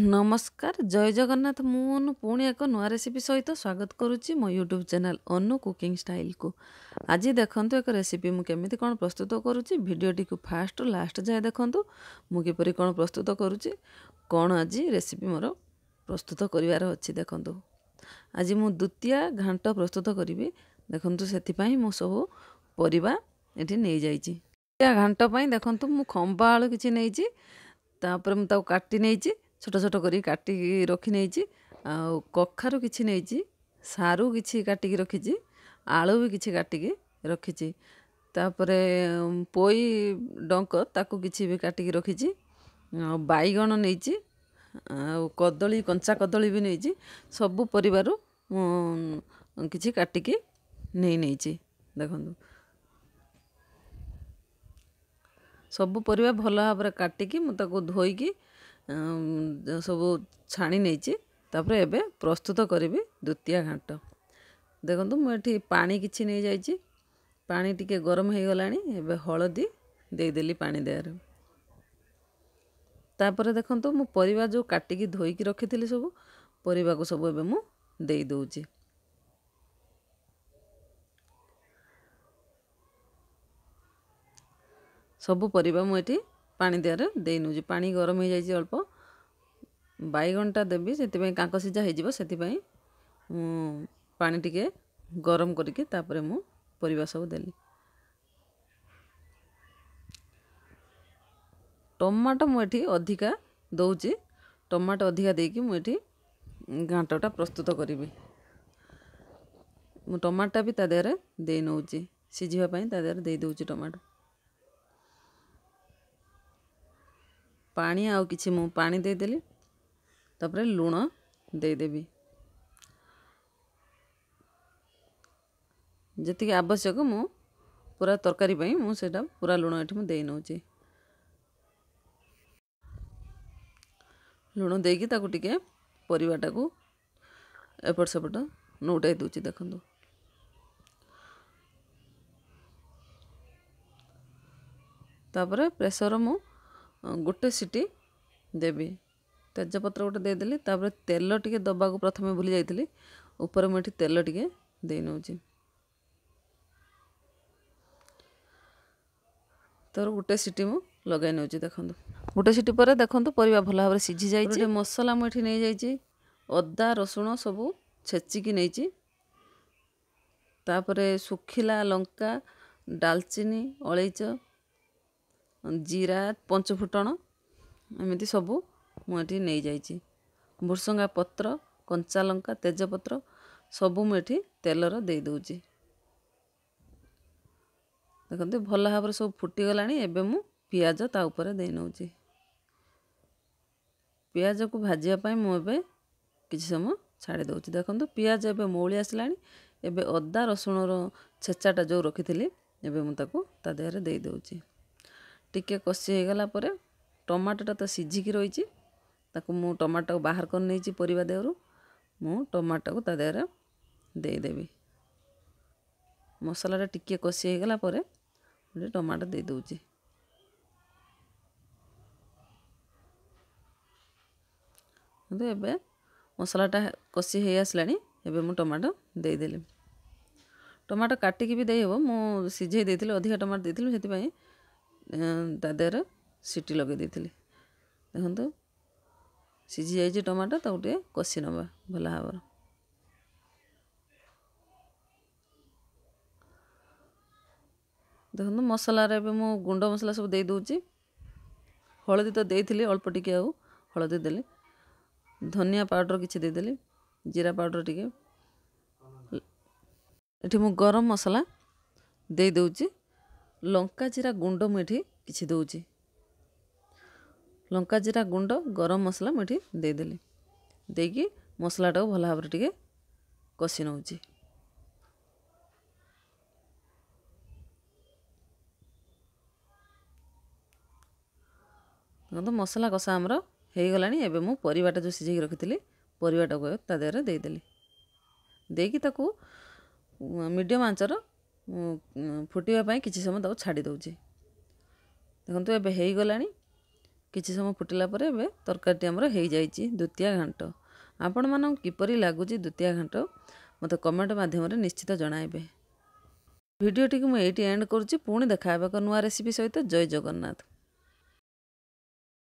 ନମସ୍କାର ଜୟ ଜଗନ୍ନାଥ ମୁଁ ଅନୁ ପୁଣି ଏକ ନୂଆ ରେସିପି ସହିତ ସ୍ୱାଗତ କରୁଛି ମୋ ୟୁଟ୍ୟୁବ୍ ଚ୍ୟାନେଲ୍ ଅନୁ କୁକିଂ ଷ୍ଟାଇଲ୍କୁ ଆଜି ଦେଖନ୍ତୁ ଏକ ରେସିପି ମୁଁ କେମିତି କ'ଣ ପ୍ରସ୍ତୁତ କରୁଛି ଭିଡ଼ିଓଟିକୁ ଫାଷ୍ଟରୁ ଲାଷ୍ଟ ଯାଏଁ ଦେଖନ୍ତୁ ମୁଁ କିପରି କ'ଣ ପ୍ରସ୍ତୁତ କରୁଛି କ'ଣ ଆଜି ରେସିପି ମୋର ପ୍ରସ୍ତୁତ କରିବାର ଅଛି ଦେଖନ୍ତୁ ଆଜି ମୁଁ ଦ୍ୱିତୀୟ ଘାଣ୍ଟ ପ୍ରସ୍ତୁତ କରିବି ଦେଖନ୍ତୁ ସେଥିପାଇଁ ମୁଁ ସବୁ ପରିବା ଏଠି ନେଇଯାଇଛି ଦ୍ୱିତୀୟ ଘାଣ୍ଟ ପାଇଁ ଦେଖନ୍ତୁ ମୁଁ ଖମ୍ବା ଆଳୁ କିଛି ନେଇଛି ତାପରେ ମୁଁ ତାକୁ କାଟି ନେଇଛି ଛୋଟ ଛୋଟ କରି କାଟିକି ରଖି ନେଇଛି ଆଉ କଖାରୁ କିଛି ନେଇଛି ସାରୁ କିଛି କାଟିକି ରଖିଛି ଆଳୁ ବି କିଛି କାଟିକି ରଖିଛି ତାପରେ ପୋଇ ଡଙ୍କ ତାକୁ କିଛି ବି କାଟିକି ରଖିଛି ଆଉ ବାଇଗଣ ନେଇଛି ଆଉ କଦଳୀ କଞ୍ଚା କଦଳୀ ବି ନେଇଛି ସବୁ ପରିବାରୁ ମୁଁ କିଛି କାଟିକି ନେଇ ନେଇଛି ଦେଖନ୍ତୁ ସବୁ ପରିବା ଭଲ ଭାବରେ କାଟିକି ମୁଁ ତାକୁ ଧୋଇକି ସବୁ ଛାଣି ନେଇଛି ତାପରେ ଏବେ ପ୍ରସ୍ତୁତ କରିବି ଦ୍ୱିତୀୟ ଘାଣ୍ଟ ଦେଖନ୍ତୁ ମୁଁ ଏଠି ପାଣି କିଛି ନେଇଯାଇଛି ପାଣି ଟିକେ ଗରମ ହେଇଗଲାଣି ଏବେ ହଳଦୀ ଦେଇଦେଲି ପାଣି ଦେହରେ ତାପରେ ଦେଖନ୍ତୁ ମୁଁ ପରିବା ଯେଉଁ କାଟିକି ଧୋଇକି ରଖିଥିଲି ସବୁ ପରିବାକୁ ସବୁ ଏବେ ମୁଁ ଦେଇଦେଉଛି ସବୁ ପରିବା ମୁଁ ଏଠି ପାଣି ଦେହରେ ଦେଇ ନେଉଛି ପାଣି ଗରମ ହୋଇଯାଇଛି ଅଳ୍ପ ବାଇଗଣଟା ଦେବି ସେଥିପାଇଁ କାଙ୍କ ସିଝା ହେଇଯିବ ସେଥିପାଇଁ ମୁଁ ପାଣି ଟିକେ ଗରମ କରିକି ତାପରେ ମୁଁ ପରିବା ସବୁ ଦେଲି ଟମାଟୋ ମୁଁ ଏଠି ଅଧିକା ଦେଉଛି ଟମାଟୋ ଅଧିକା ଦେଇକି ମୁଁ ଏଠି ଘାଣ୍ଟଟା ପ୍ରସ୍ତୁତ କରିବି ମୁଁ ଟମାଟୋଟା ବି ତା ଦେହରେ ଦେଇ ନେଉଛି ସିଝିବା ପାଇଁ ତା ଦେହରେ ଦେଇ ଦେଉଛି ଟମାଟୋ ପାଣି ଆଉ କିଛି ମୁଁ ପାଣି ଦେଇଦେଲି ତା'ପରେ ଲୁଣ ଦେଇଦେବି ଯେତିକି ଆବଶ୍ୟକ ମୁଁ ପୁରା ତରକାରୀ ପାଇଁ ମୁଁ ସେଇଟା ପୁରା ଲୁଣ ଏଠି ମୁଁ ଦେଇ ନେଉଛି ଲୁଣ ଦେଇକି ତାକୁ ଟିକେ ପରିବାଟାକୁ ଏପଟ ସେପଟ ନଉଟାଇ ଦେଉଛି ଦେଖନ୍ତୁ ତାପରେ ପ୍ରେସର ମୁଁ ଗୋଟେ ସିଟି ଦେବି ତେଜପତ୍ର ଗୋଟେ ଦେଇଦେଲି ତାପରେ ତେଲ ଟିକେ ଦେବାକୁ ପ୍ରଥମେ ଭୁଲି ଯାଇଥିଲି ଉପରେ ମୁଁ ଏଠି ତେଲ ଟିକେ ଦେଇନେଉଛି ତୋର ଗୋଟେ ସିଟି ମୁଁ ଲଗାଇ ନେଉଛି ଦେଖନ୍ତୁ ଗୋଟେ ସିଟି ପରେ ଦେଖନ୍ତୁ ପରିବା ଭଲ ଭାବରେ ସିଝି ଯାଇଛି ମସଲା ମୁଁ ଏଠି ନେଇଯାଇଛି ଅଦା ରସୁଣ ସବୁ ଛେଚିକି ନେଇଛି ତାପରେ ଶୁଖିଲା ଲଙ୍କା ଡାଲଚିନି ଅଳେଇଚ ଜିରା ପଞ୍ଚଫୁଟଣ ଏମିତି ସବୁ ମୁଁ ଏଠି ନେଇଯାଇଛି ଭୁର୍ସଙ୍ଗା ପତ୍ର କଞ୍ଚା ଲଙ୍କା ତେଜପତ୍ର ସବୁ ମୁଁ ଏଠି ତେଲର ଦେଇଦେଉଛି ଦେଖନ୍ତୁ ଭଲ ଭାବରେ ସବୁ ଫୁଟିଗଲାଣି ଏବେ ମୁଁ ପିଆଜ ତା ଉପରେ ଦେଇନେଉଛି ପିଆଜକୁ ଭାଜିବା ପାଇଁ ମୁଁ ଏବେ କିଛି ସମୟ ଛାଡ଼ିଦେଉଛି ଦେଖନ୍ତୁ ପିଆଜ ଏବେ ମଉଳି ଆସିଲାଣି ଏବେ ଅଦା ରସୁଣର ଛେଚାଟା ଯେଉଁ ରଖିଥିଲି ଏବେ ମୁଁ ତାକୁ ତା ଦେହରେ ଦେଇଦେଉଛି ଟିକେ କଷି ହେଇଗଲା ପରେ ଟମାଟୋଟା ତ ସିଝିକି ରହିଛି ତାକୁ ମୁଁ ଟମାଟୋକୁ ବାହାର କରି ନେଇଛି ପରିବା ଦେହରୁ ମୁଁ ଟମାଟୋକୁ ତା ଦେହରେ ଦେଇଦେବି ମସଲାଟା ଟିକିଏ କଷି ହେଇଗଲା ପରେ ଗୋଟେ ଟମାଟୋ ଦେଇଦେଉଛି କିନ୍ତୁ ଏବେ ମସଲାଟା କଷି ହେଇଆସିଲାଣି ଏବେ ମୁଁ ଟମାଟୋ ଦେଇଦେଲି ଟମାଟୋ କାଟିକି ବି ଦେଇହେବ ମୁଁ ସିଝେଇ ଦେଇଥିଲି ଅଧିକା ଟମାଟୋ ଦେଇଥିଲି ସେଥିପାଇଁ ତା ଦେହରେ ସିଟି ଲଗେଇ ଦେଇଥିଲି ଦେଖନ୍ତୁ ସିଝି ଯାଇଛି ଟମାଟୋ ତାକୁ ଟିକେ କଷି ନେବା ଭଲ ଭାବରେ ଦେଖନ୍ତୁ ମସଲାରେ ଏବେ ମୁଁ ଗୁଣ୍ଡ ମସଲା ସବୁ ଦେଇଦେଉଛି ହଳଦୀ ତ ଦେଇଥିଲି ଅଳ୍ପ ଟିକେ ଆଉ ହଳଦୀ ଦେଲି ଧନିଆ ପାଉଡ଼ର କିଛି ଦେଇଦେଲି ଜିରା ପାଉଡ଼ର ଟିକେ ଏଠି ମୁଁ ଗରମ ମସଲା ଦେଇ ଦେଉଛି ଲଙ୍କା ଜିରା ଗୁଣ୍ଡ ମୁଁ ଏଠି କିଛି ଦେଉଛି ଲଙ୍କା ଜିରା ଗୁଣ୍ଡ ଗରମ ମସଲା ମୁଁ ଏଠି ଦେଇଦେଲି ଦେଇକି ମସଲାଟାକୁ ଭଲ ଭାବରେ ଟିକେ କଷି ନେଉଛି ଦେଖନ୍ତୁ ମସଲା କଷା ଆମର ହେଇଗଲାଣି ଏବେ ମୁଁ ପରିବାଟା ଯେଉଁ ସିଝେଇକି ରଖିଥିଲି ପରିବାଟାକୁ ତା ଦେହରେ ଦେଇଦେଲି ଦେଇକି ତାକୁ ମିଡ଼ିୟମ୍ ଆଞ୍ଚର ଫୁଟିବା ପାଇଁ କିଛି ସମୟ ତାକୁ ଛାଡ଼ି ଦେଉଛି ଦେଖନ୍ତୁ ଏବେ ହେଇଗଲାଣି କିଛି ସମୟ ଫୁଟିଲା ପରେ ଏବେ ତରକାରୀଟି ଆମର ହେଇଯାଇଛି ଦ୍ୱିତୀୟ ଘାଣ୍ଟ ଆପଣମାନଙ୍କୁ କିପରି ଲାଗୁଛି ଦ୍ୱିତୀୟ ଘାଣ୍ଟ ମୋତେ କମେଣ୍ଟ ମାଧ୍ୟମରେ ନିଶ୍ଚିତ ଜଣାଇବେ ଭିଡ଼ିଓଟିକୁ ମୁଁ ଏଇଠି ଏଣ୍ଡ କରୁଛି ପୁଣି ଦେଖା ହେବା ଏକ ନୂଆ ରେସିପି ସହିତ ଜୟ ଜଗନ୍ନାଥ